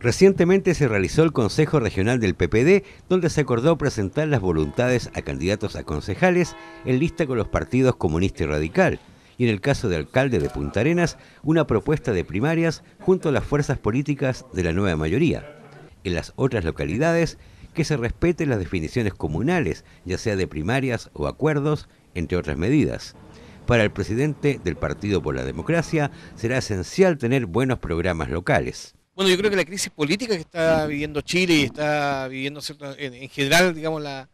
Recientemente se realizó el Consejo Regional del PPD, donde se acordó presentar las voluntades a candidatos a concejales en lista con los partidos comunista y radical, y en el caso de alcalde de Punta Arenas, una propuesta de primarias junto a las fuerzas políticas de la nueva mayoría. En las otras localidades, que se respeten las definiciones comunales, ya sea de primarias o acuerdos, entre otras medidas. Para el presidente del Partido por la Democracia será esencial tener buenos programas locales. Bueno, yo creo que la crisis política que está viviendo Chile y está viviendo En, general, digamos, la,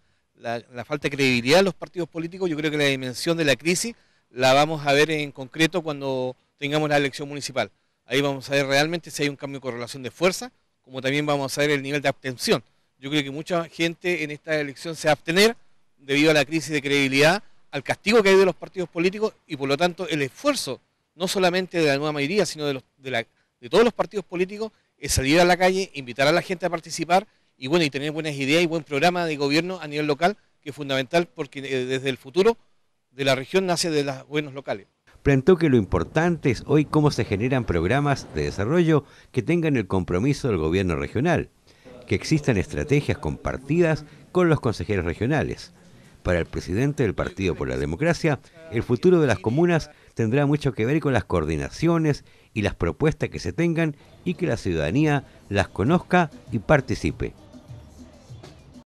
falta de credibilidad de los partidos políticos, yo creo que la dimensión de la crisis la vamos a ver en concreto cuando tengamos la elección municipal. Ahí vamos a ver realmente si hay un cambio de correlación de fuerza, como también vamos a ver el nivel de abstención. Yo creo que mucha gente en esta elección se va a abstener debido a la crisis de credibilidad, al castigo que hay de los partidos políticos y por lo tanto el esfuerzo, no solamente de la nueva mayoría, sino de, de todos los partidos políticos es salir a la calle, invitar a la gente a participar y bueno, y tener buenas ideas y buen programa de gobierno a nivel local, que es fundamental porque eh, desde el futuro de la región nace de los buenos locales. Plantó que lo importante es hoy cómo se generan programas de desarrollo que tengan el compromiso del gobierno regional, que existan estrategias compartidas con los consejeros regionales. Para el presidente del Partido por la Democracia, el futuro de las comunas tendrá mucho que ver con las coordinaciones y las propuestas que se tengan y que la ciudadanía las conozca y participe.